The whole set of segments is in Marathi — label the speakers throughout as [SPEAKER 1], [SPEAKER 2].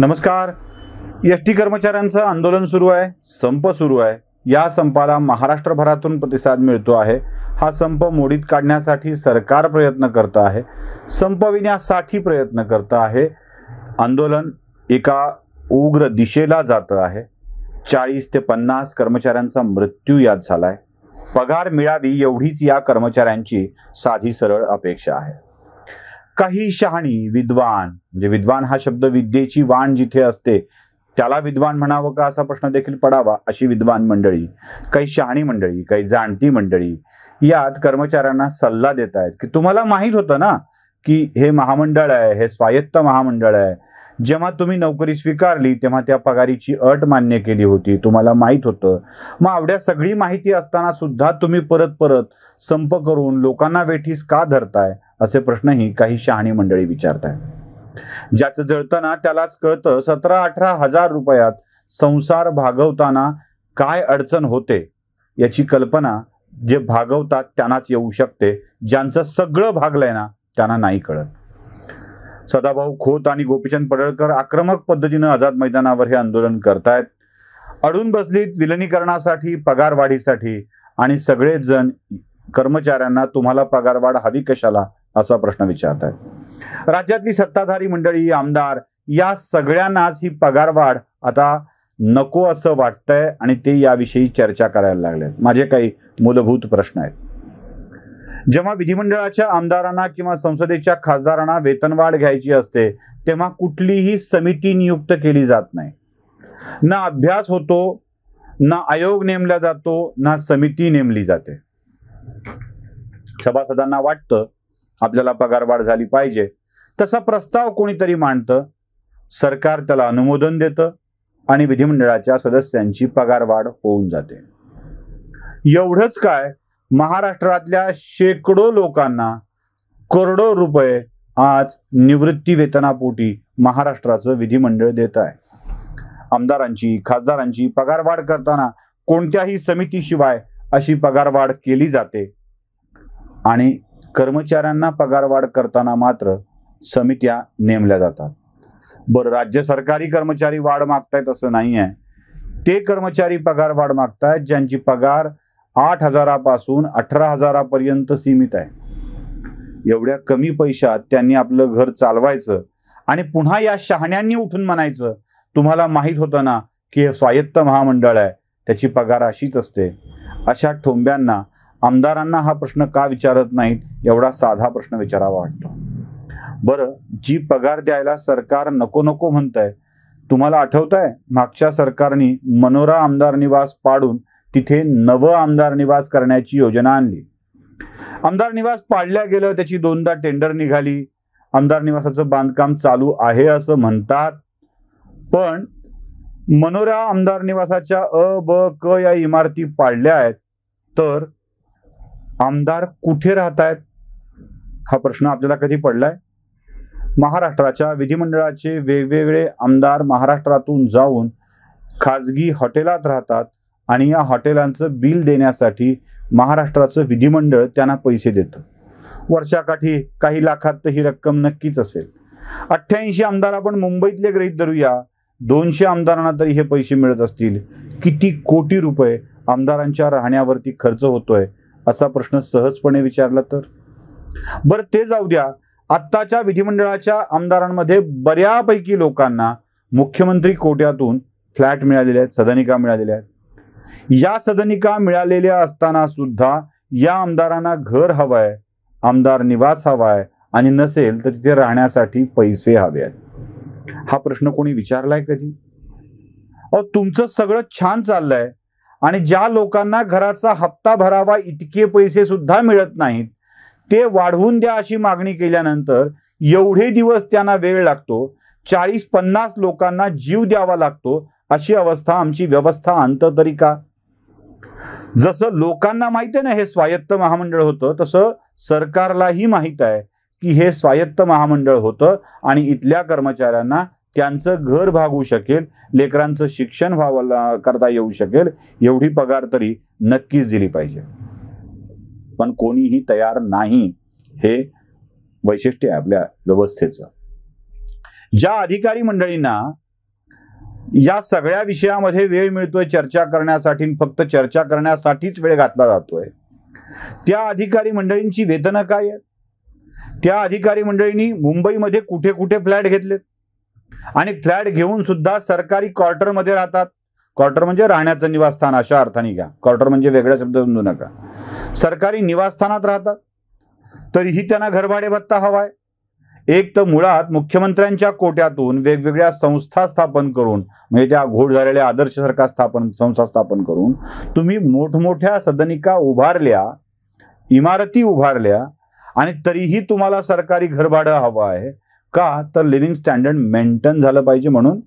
[SPEAKER 1] नमस्कार एस टी कर्मचाऱ्यांचं आंदोलन सुरू आहे संप सुरू आहे या संपाला महाराष्ट्रभरातून प्रतिसाद मिळतो आहे हा संप मोडीत काढण्यासाठी सरकार प्रयत्न करतं आहे संपविण्यासाठी प्रयत्न करतं आहे आंदोलन एका उग्र दिशेला जातं आहे चाळीस ते पन्नास कर्मचाऱ्यांचा मृत्यू यात झाला आहे पगार मिळावी एवढीच या कर्मचाऱ्यांची साधी सरळ अपेक्षा आहे काही शहाणी विद्वान म्हणजे विद्वान हा शब्द विद्येची वाण जिथे असते त्याला विद्वान म्हणावं का असा प्रश्न देखील पडावा अशी विद्वान मंडळी काही शहाणी मंडळी काही जाणती मंडळी यात कर्मचाऱ्यांना सल्ला देत आहेत की तुम्हाला माहीत होतं ना की हे महामंडळ आहे हे स्वायत्त महामंडळ आहे जेव्हा तुम्ही नोकरी स्वीकारली तेव्हा त्या पगारीची अट मान्य केली होती तुम्हाला माहीत होतं मग आवड्या सगळी माहिती असताना सुद्धा तुम्ही परत परत संप करून लोकांना वेठीस का धरताय असे प्रश्नही काही शहाणी मंडळी विचारताय ज्याचं जळताना त्यालाच कळतं सतरा अठरा हजार रुपयात संसार भागवताना काय अडचण होते याची कल्पना जे भागवतात त्यांनाच येऊ शकते ज्यांचं सगळं भागलंय ना त्यांना नाही कळत सदाभाऊ खोत आणि गोपीचंद पडळकर आक्रमक पद्धतीनं आझाद मैदानावर हे आंदोलन करतायत अडून बसलीत विलनीकरणासाठी पगारवाढीसाठी आणि सगळेच जण कर्मचाऱ्यांना तुम्हाला पगारवाढ हवी कशाला असा प्रश्न विचारत आहेत राज्यातली सत्ताधारी मंडळी आमदार या सगळ्यांनाच ही पगारवाढ आता नको असं वाटतंय आणि ते याविषयी चर्चा करायला लागलेत माझे काही मूलभूत प्रश्न आहेत जेव्हा विधिमंडळाच्या आमदारांना किंवा संसदेच्या खासदारांना वेतनवाढ घ्यायची असते तेव्हा कुठलीही समिती नियुक्त केली जात नाही ना अभ्यास होतो ना आयोग नेमला जातो ना समिती नेमली जाते सभासदांना वाटतं आपल्याला पगारवाढ झाली पाहिजे तसा प्रस्ताव कोणीतरी मांडतं सरकार त्याला अनुमोदन देतं आणि विधिमंडळाच्या सदस्यांची पगारवाढ होऊन जाते एवढंच काय महाराष्ट्रातल्या शेकडो लोकांना करोडो रुपये आज निवृत्ती वेतनापोटी महाराष्ट्राचं विधिमंडळ देत आहे आमदारांची खासदारांची पगारवाढ करताना कोणत्याही समितीशिवाय अशी पगारवाढ केली जाते आणि कर्मचाऱ्यांना पगारवाढ करताना मात्र समित्या नेमल्या जातात बरं राज्य सरकारी कर्मचारी वाढ मागतायत असं नाही आहे ते कर्मचारी पगार वाढ मागतायत ज्यांची पगार आठ हजारापासून अठरा हजारापर्यंत सीमित आहे एवढ्या कमी पैशात त्यांनी आपलं घर चालवायचं आणि पुन्हा या शहाण्यांनी उठून म्हणायचं तुम्हाला माहीत होतं ना की हे स्वायत्त महामंडळ आहे त्याची पगार अशीच असते अशा ठोंब्यांना आमदारांना हा प्रश्न का विचारत नाहीत एवढा साधा प्रश्न विचारावा वाटतो बरं जी पगार द्यायला सरकार नको नको म्हणत आहे तुम्हाला आठवत आहे मागच्या सरकारने मनोरा आमदार निवास पाडून तिथे नवं आमदार निवास करण्याची योजना आणली आमदार निवास पाडल्या गेलं त्याची दोनदा टेंडर निघाली आमदार निवासाचं बांधकाम चालू आहे असं म्हणतात पण मनोरा आमदार निवासाच्या अ ब क या इमारती पाडल्या आहेत तर आमदार कुठे राहत आहेत हा प्रश्न आपल्याला कधी पडलाय महाराष्ट्राच्या विधिमंडळाचे वेगवेगळे आमदार महाराष्ट्रातून जाऊन खाजगी हॉटेलात राहतात आणि या हॉटेलांचं बिल देण्यासाठी महाराष्ट्राचं विधिमंडळ त्यांना पैसे देतं वर्षाकाठी काही लाखात ही रक्कम नक्कीच असेल अठ्ठ्याऐंशी आमदार आपण मुंबईतले गृहीत धरूया दोनशे आमदारांना तरी हे पैसे मिळत असतील किती कोटी रुपये आमदारांच्या राहण्यावरती खर्च होतोय असा प्रश्न सहजपणे विचारला तर बरं ते जाऊ द्या आत्ताच्या विधिमंडळाच्या आमदारांमध्ये बऱ्यापैकी लोकांना मुख्यमंत्री कोट्यातून फ्लॅट मिळालेले आहेत सदनिका मिळालेल्या आहेत या सदनिका मिळालेल्या असताना सुद्धा या आमदारांना घर हवंय आमदार निवास हवाय आणि नसेल तर तिथे राहण्यासाठी पैसे हवे आहेत हा प्रश्न कोणी विचारलाय कधी अ तुमचं सगळं छान चाललंय आणि ज्या लोकांना घराचा हप्ता भरावा इतके पैसे सुद्धा मिळत नाहीत ते वाढवून द्या अशी मागणी केल्यानंतर एवढे दिवस त्यांना वेळ लागतो चाळीस पन्नास लोकांना जीव द्यावा लागतो अशी अवस्था आमची व्यवस्था अंत तरी का जसं लोकांना माहिती आहे ना हे स्वायत्त महामंडळ होतं तसं सरकारलाही माहीत आहे की हे स्वायत्त महामंडळ होतं आणि इथल्या कर्मचाऱ्यांना त्यांचं घर भागू शकेल लेकरांचं शिक्षण व्हावं करता येऊ शकेल एवढी पगार तरी नक्कीच दिली पाहिजे पण कोणीही तयार नाही हे वैशिष्ट्य आहे आपल्या व्यवस्थेचं ज्या अधिकारी मंडळींना या सगळ्या विषयामध्ये वेळ मिळतोय चर्चा करण्यासाठी फक्त चर्चा करण्यासाठीच वेळ घातला जातोय त्या अधिकारी मंडळींची वेतनं काय आहेत त्या अधिकारी मंडळींनी मुंबईमध्ये कुठे कुठे फ्लॅट घेतलेत आणि फ्लॅट घेऊन सुद्धा सरकारी क्वार्टरमध्ये राहतात क्वार्टर म्हणजे राहण्याचं निवासस्थान अशा अर्थाने घ्या क्वार्टर म्हणजे वेगळा शब्द समजू नका सरकारी निवासस्थानात राहतात तरीही त्यांना घरभाडे भत्ता हवाय एक तर मुळात मुख्यमंत्र्यांच्या कोट्यातून वेगवेगळ्या संस्था स्थापन करून म्हणजे त्या घोड झालेल्या आदर्श सरकार स्थापन संस्था स्थापन करून तुम्ही मोठमोठ्या सदनिका उभारल्या इमारती उभारल्या आणि तरीही तुम्हाला सरकारी घरभाडं हवं आहे का तर लिव्हिंग स्टँडर्ड मेंटेन झालं पाहिजे म्हणून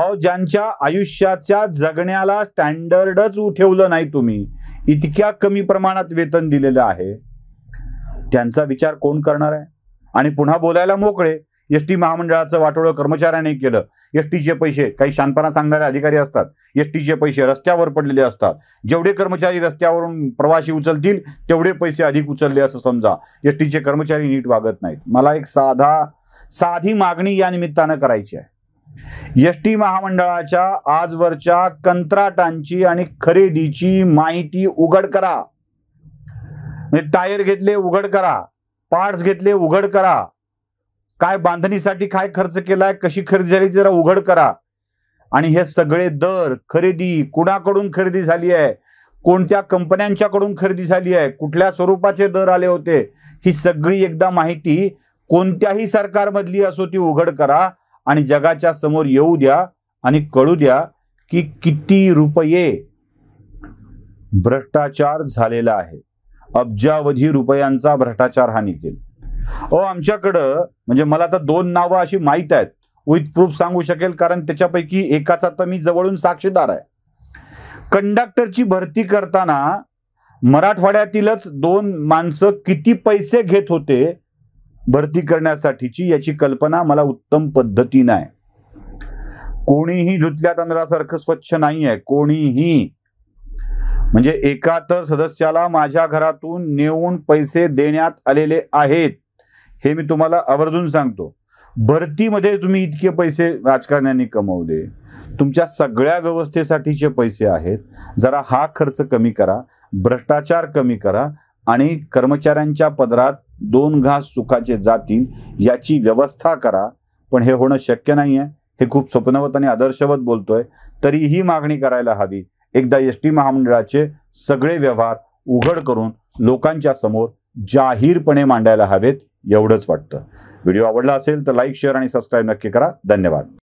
[SPEAKER 1] अहो ज्यांच्या आयुष्याच्या जगण्याला स्टँडर्डच उठेवलं नाही तुम्ही इतक्या कमी प्रमाणात वेतन दिलेलं आहे त्यांचा विचार कोण करणार आहे आणि पुन्हा बोलायला मोकळे एस टी महामंडळाचं वाटोळं कर्मचाऱ्यांनी केलं एस टीचे पैसे काही शानपणा सांगणारे अधिकारी असतात एस टीचे पैसे रस्त्यावर पडलेले असतात जेवढे कर्मचारी रस्त्यावरून प्रवासी उचलतील तेवढे पैसे अधिक उचलले असं समजा एस टीचे कर्मचारी नीट वागत नाहीत मला एक साधा साधी मागणी या निमित्तानं करायची आहे एस टी महामंडळाच्या आजवरच्या कंत्राटांची आणि खरेदीची माहिती उघड करा म्हणजे टायर घेतले उघड करा पार्ट्स घेतले उघड करा काय बांधणीसाठी काय खर्च केलाय कशी खरेदी झाली जरा उघड करा आणि हे सगळे दर खरेदी कुणाकडून खरेदी झाली आहे कोणत्या कंपन्यांच्याकडून खरेदी झाली आहे कुठल्या स्वरूपाचे दर आले होते ही सगळी एकदा माहिती कोणत्याही सरकारमधली असो ती उघड करा आणि जगाच्या समोर येऊ द्या आणि कळू द्या की किती रुपये भ्रष्टाचार झालेला आहे अब्जावधी रुपयांचा भ्रष्टाचार हा निघेल अहो आमच्याकडं म्हणजे मला आता दोन नावं अशी माहीत आहेत विथ प्रूफ सांगू शकेल कारण त्याच्यापैकी एकाचा तर मी जवळून साक्षीदार आहे कंडक्टरची भरती करताना मराठवाड्यातीलच दोन माणसं किती पैसे घेत होते भरती करण्यासाठीची याची कल्पना मला उत्तम पद्धतीनं आहे कोणीही धुतल्या तांदळासारखं स्वच्छ नाही आहे कोणीही म्हणजे तर सदस्याला माझ्या घरातून नेऊन पैसे देण्यात आलेले आहेत हे मी तुम्हाला आवर्जून सांगतो भरतीमध्ये तुम्ही इतके पैसे राजकारण्यांनी कमवले तुमच्या सगळ्या व्यवस्थेसाठीचे पैसे आहेत जरा हा खर्च कमी करा भ्रष्टाचार कमी करा आणि कर्मचाऱ्यांच्या पदरात दोन घास सुखाचे जातील याची व्यवस्था करा पण हे होणं शक्य नाही हे खूप स्वप्नवत आणि आदर्शवत बोलतोय तरीही मागणी करायला हवी एकदा एस टी महामंडळाचे सगळे व्यवहार उघड करून लोकांच्या समोर जाहीरपणे मांडायला हवेत एवढंच वाटतं व्हिडिओ आवडला असेल तर लाईक शेअर आणि सबस्क्राईब नक्की करा धन्यवाद